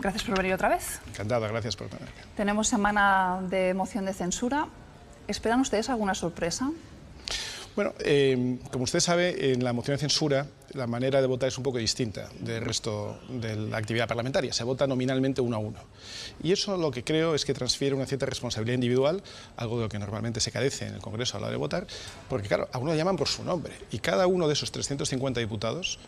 Gracias por venir otra vez. Encantada, gracias por tenerme. Tenemos semana de moción de censura. ¿Esperan ustedes alguna sorpresa? Bueno, em, como usted sabe, en la moción de censura la manera de votar es un poco distinta del resto de la actividad parlamentaria. Se vota nominalmente uno a uno. Y eso lo que creo es que transfiere una cierta responsabilidad individual, algo de lo que normalmente se carece en el Congreso a la hora de votar, porque claro, a uno le llaman por su nombre y cada uno de esos 350 diputados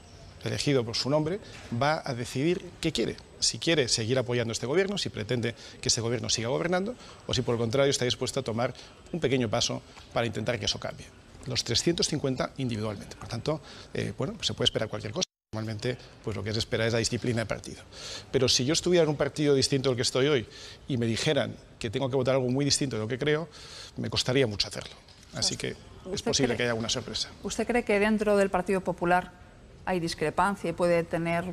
elegido por su nombre, va a decidir qué quiere. Si quiere seguir apoyando este gobierno, si pretende que este gobierno siga gobernando, o si por el contrario está dispuesto a tomar un pequeño paso para intentar que eso cambie. Los 350 individualmente. Por tanto, eh, bueno, pues se puede esperar cualquier cosa. Normalmente, pues lo que se espera es la disciplina de partido. Pero si yo estuviera en un partido distinto al que estoy hoy y me dijeran que tengo que votar algo muy distinto de lo que creo, me costaría mucho hacerlo. Así que es posible que haya alguna sorpresa. ¿Usted cree que dentro del Partido Popular hay discrepancia y puede tener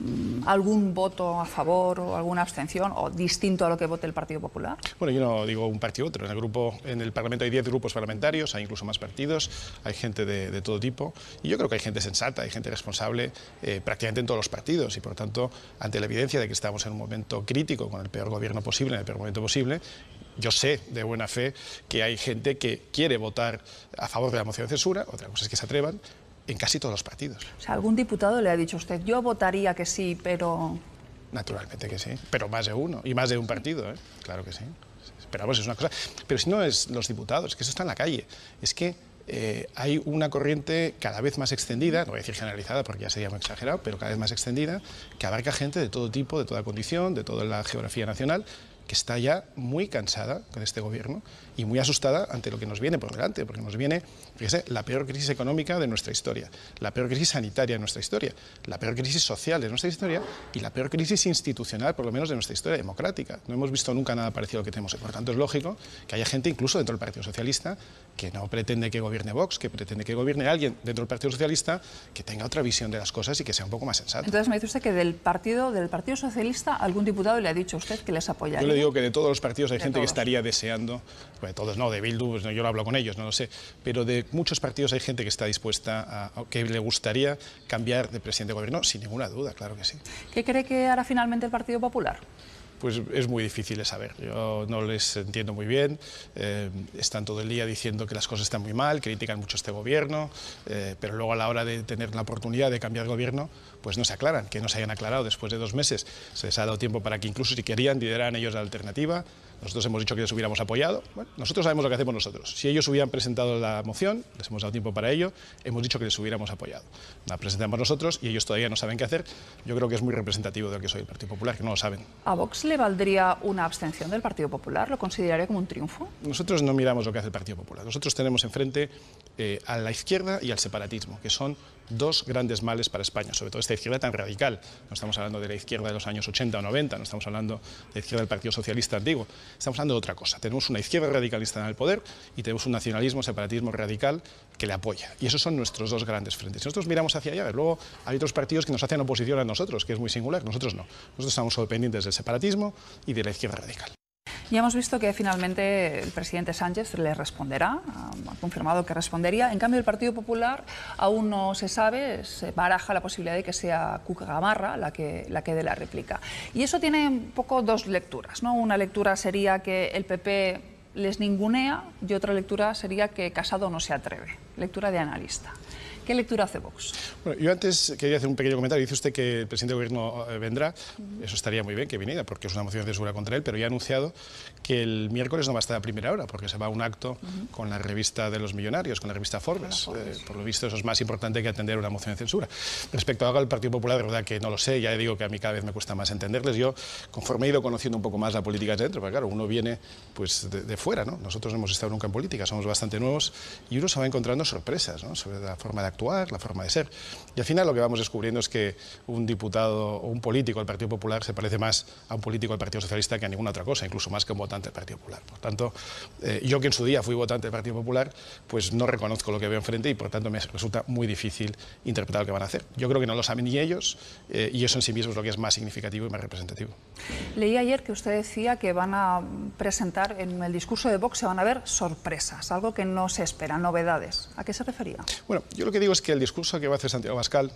mm, algún voto a favor o alguna abstención o distinto a lo que vote el Partido Popular? Bueno, yo no digo un partido otro. En el, grupo, en el Parlamento hay 10 grupos parlamentarios, hay incluso más partidos, hay gente de, todo tipo y yo creo que hay gente sensata, hay gente responsable eh, prácticamente en todos los partidos y por lo tanto, ante la evidencia de que estamos en un momento crítico con el peor gobierno posible, en el peor momento posible, yo sé de buena fe que hay gente que quiere votar a favor de la moción de censura, otra cosa es que se atrevan, en casi todos los partidos. O sea, ¿Algún diputado le ha dicho a usted, yo votaría que sí, pero... Naturalmente que sí, pero más de uno y más de un partido, ¿eh? claro que sí. Esperamos, es una cosa. Pero si no es los diputados, que eso está en la calle. Es que eh, hay una corriente cada vez más extendida, no voy a decir generalizada porque ya sería muy exagerado, pero cada vez más extendida, que abarca gente de todo tipo, de toda condición, de toda la geografía nacional, que está ya muy cansada con este gobierno y muy asustada ante lo que nos viene por delante, porque nos viene, fíjese, la peor crisis económica de nuestra historia, la peor crisis sanitaria de nuestra historia, la peor crisis social de nuestra historia y la peor crisis institucional, por lo menos, de nuestra historia democrática. No hemos visto nunca nada parecido a lo que tenemos. Por tanto, es lógico que haya gente, incluso dentro del Partido Socialista, que no pretende que gobierne Vox, que pretende que gobierne alguien dentro del Partido Socialista que tenga otra visión de las cosas y que sea un poco más sensato. Entonces me dice usted que del Partido, del partido Socialista algún diputado le ha dicho a usted que les apoyaría digo que de todos los partidos hay gente que estaría deseando, bueno, todos no, de Bildu, pues, no, yo lo hablo con ellos, no lo sé, pero de muchos partidos hay gente que está dispuesta, a, que le gustaría cambiar de presidente de gobierno, sin ninguna duda, claro que sí. ¿Qué cree que hará finalmente el Partido Popular? pues es muy difícil de saber. Yo no les entiendo muy bien, eh, están todo el día diciendo que las cosas están muy mal, critican mucho este gobierno, eh, pero luego a la hora de tener la oportunidad de cambiar gobierno, pues no se aclaran, que no se hayan aclarado después de dos meses. Se les ha dado tiempo para que incluso si querían lideraran ellos la alternativa, nosotros hemos dicho que les hubiéramos apoyado. Bueno, nosotros sabemos lo que hacemos nosotros. Si ellos hubieran presentado la moción, les hemos dado tiempo para ello, hemos dicho que les hubiéramos apoyado. La presentamos nosotros y ellos todavía no saben qué hacer. Yo creo que es muy representativo de lo que soy el Partido Popular, que no lo saben. ¿A Vox le valdría una abstención del Partido Popular? ¿Lo consideraría como un triunfo? Nosotros no miramos lo que hace el Partido Popular. Nosotros tenemos enfrente eh, a la izquierda y al separatismo, que son dos grandes males para España, sobre todo esta izquierda tan radical. No estamos hablando de la izquierda de los años 80 o 90, no estamos hablando de la izquierda del Partido Socialista antiguo, estamos hablando de otra cosa. Tenemos una izquierda radicalista en el poder y tenemos un nacionalismo, separatismo radical que le apoya. Y esos son nuestros dos grandes frentes. Nosotros miramos hacia allá, luego hay otros partidos que nos hacen oposición a nosotros, que es muy singular, nosotros no. Nosotros estamos dependientes del separatismo y de la izquierda radical. Ya hemos visto que finalmente el presidente Sánchez le responderá, ha confirmado que respondería. En cambio, el Partido Popular aún no se sabe, se baraja la posibilidad de que sea Cuca Gamarra la que, la que dé la réplica. Y eso tiene un poco dos lecturas. ¿no? Una lectura sería que el PP les ningunea y otra lectura sería que Casado no se atreve, lectura de analista. ¿Qué lectura hace Vox? Bueno, yo antes quería hacer un pequeño comentario. Dice usted que el presidente del gobierno eh, vendrá. Eso estaría muy bien que viniera, porque es una moción de censura contra él, pero ya ha anunciado que el miércoles no va a estar a primera hora, porque se va a un acto con la revista de los millonarios, con la revista Forbes. Eh, por lo visto, eso es más importante que atender una moción de censura. Respecto a Partido Popular, de verdad que no lo sé. Ya digo que a mí cada vez me cuesta más entenderles. Yo, conforme he ido conociendo un poco más la política de dentro, porque claro, uno viene pues de, fuera, ¿no? Nosotros no hemos estado nunca en política, somos bastante nuevos y uno se va encontrando sorpresas, Sobre la forma de actuar la forma de ser. Y al final lo que vamos descubriendo es que un diputado o un político del Partido Popular se parece más a un político del Partido Socialista que a ninguna otra cosa, incluso más que un votante del Partido Popular. Por tanto, eh, yo que en su día fui votante del Partido Popular, pues no reconozco lo que veo enfrente y por tanto me resulta muy difícil interpretar lo que van a hacer. Yo creo que no lo saben ni ellos eh, y eso en sí mismo es lo que es más significativo y más representativo. Leí ayer que usted decía que van a presentar en el discurso de Vox se van a ver sorpresas, algo que no se espera, novedades. ¿A qué se refería? Bueno, yo lo que digo es que el discurso que va a hacer Santiago Pascal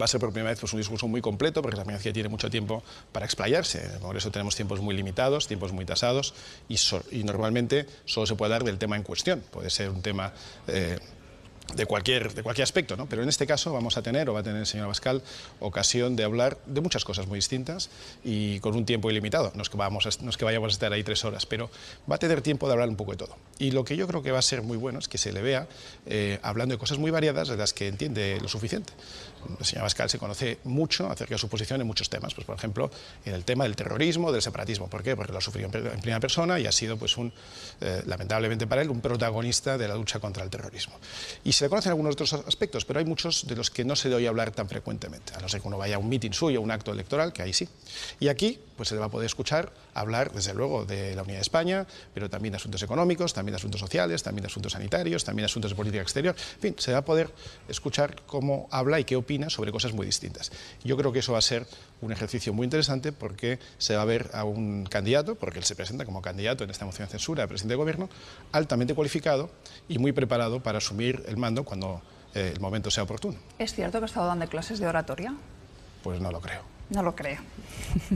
va a ser por primera vez pues, un discurso muy completo, porque la financia tiene mucho tiempo para explayarse. Por eso tenemos tiempos muy limitados, tiempos muy tasados, y, normalmente solo se puede dar del tema en cuestión. Puede ser un tema... Eh, de cualquier, de cualquier aspecto, ¿no? Pero en este caso vamos a tener, o va a tener el señor Abascal, ocasión de hablar de muchas cosas muy distintas y con un tiempo ilimitado. No es, que vamos que vayamos a estar ahí tres horas, pero va a tener tiempo de hablar un poco de todo. Y lo que yo creo que va a ser muy bueno es que se le vea eh, hablando de cosas muy variadas de las que entiende lo suficiente. El señor Abascal se conoce mucho acerca de su posición en muchos temas, pues por ejemplo, en el tema del terrorismo, del separatismo. ¿Por qué? Porque lo ha sufrido en primera persona y ha sido, pues un, eh, lamentablemente para él, un protagonista de la lucha contra el terrorismo. Y se le conocen algunos otros aspectos, pero hay muchos de los que no se le oye hablar tan frecuentemente, a no ser que uno vaya a un mitin suyo, un acto electoral, que ahí sí. Y aquí pues, se le va a poder escuchar hablar, desde luego, de la Unidad de España, pero también de asuntos económicos, también de asuntos sociales, también de asuntos sanitarios, también de asuntos de política exterior. En fin, se va a poder escuchar cómo habla y qué opina sobre cosas muy distintas. Yo creo que eso va a ser un ejercicio muy interesante porque se va a ver a un candidato, porque él se presenta como candidato en esta moción de censura presidente de gobierno, altamente cualificado y muy preparado para asumir el cuando eh, el momento sea oportuno. ¿Es cierto que ha estado dando clases de oratoria? Pues no lo creo. No lo creo.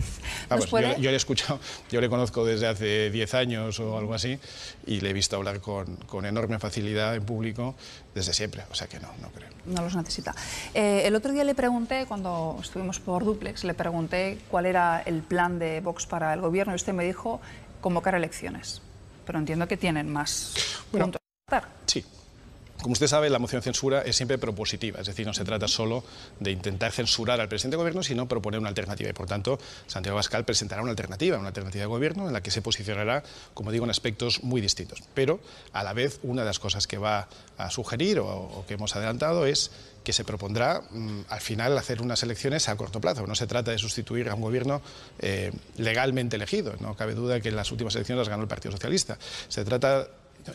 yo, le he escuchado, yo le conozco desde hace 10 años o algo así y le he visto hablar con, enorme facilidad en público desde siempre, o sea que no, no creo. No los necesita. Eh, el otro día le pregunté, cuando estuvimos por Duplex, le pregunté cuál era el plan de Vox para el gobierno y usted me dijo convocar elecciones, pero entiendo que tienen más puntos. Sí, como usted sabe, la moción de censura es siempre propositiva, es decir, no se trata solo de intentar censurar al presidente de gobierno, sino proponer una alternativa. Y por tanto, Santiago Abascal presentará una alternativa, una alternativa de gobierno en la que se posicionará, como digo, en aspectos muy distintos. Pero, a la vez, una de las cosas que va a sugerir o, que hemos adelantado es que se propondrá mm, al final hacer unas elecciones a corto plazo. No se trata de sustituir a un gobierno eh, legalmente elegido. No cabe duda que en las últimas elecciones las ganó el Partido Socialista. Se trata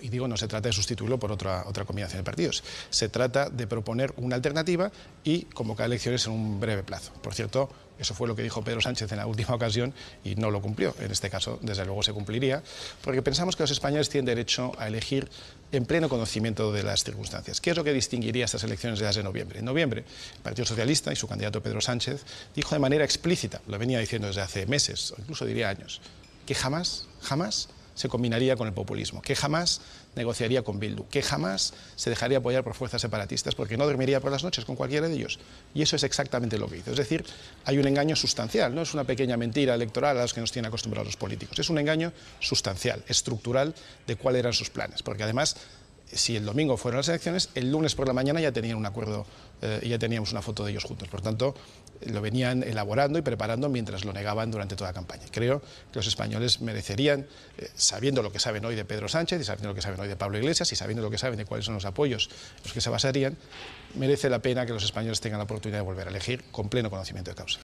y digo, no se trata de sustituirlo por otra, otra combinación de partidos. Se trata de proponer una alternativa y convocar elecciones en un breve plazo. Por cierto, eso fue lo que dijo Pedro Sánchez en la última ocasión y no lo cumplió. En este caso, desde luego, se cumpliría, porque pensamos que los españoles tienen derecho a elegir en pleno conocimiento de las circunstancias. ¿Qué es lo que distinguiría estas elecciones de las de noviembre? En noviembre, el Partido Socialista y su candidato Pedro Sánchez dijo de manera explícita, lo venía diciendo desde hace meses, o incluso diría años, que jamás, jamás se combinaría con el populismo, que jamás negociaría con Bildu, que jamás se dejaría apoyar por fuerzas separatistas, porque no dormiría por las noches con cualquiera de ellos. Y eso es exactamente lo que hizo. Es decir, hay un engaño sustancial, no es una pequeña mentira electoral a las que nos tienen acostumbrados los políticos, es un engaño sustancial, estructural de cuáles eran sus planes, porque además si el domingo fueron las elecciones, el lunes por la mañana ya tenían un acuerdo y eh, ya teníamos una foto de ellos juntos. Por tanto, lo venían elaborando y preparando mientras lo negaban durante toda la campaña. Creo que los españoles merecerían, eh, sabiendo lo que saben hoy de Pedro Sánchez y sabiendo lo que saben hoy de Pablo Iglesias y sabiendo lo que saben de cuáles son los apoyos los que se basarían, merece la pena que los españoles tengan la oportunidad de volver a elegir con pleno conocimiento de causa.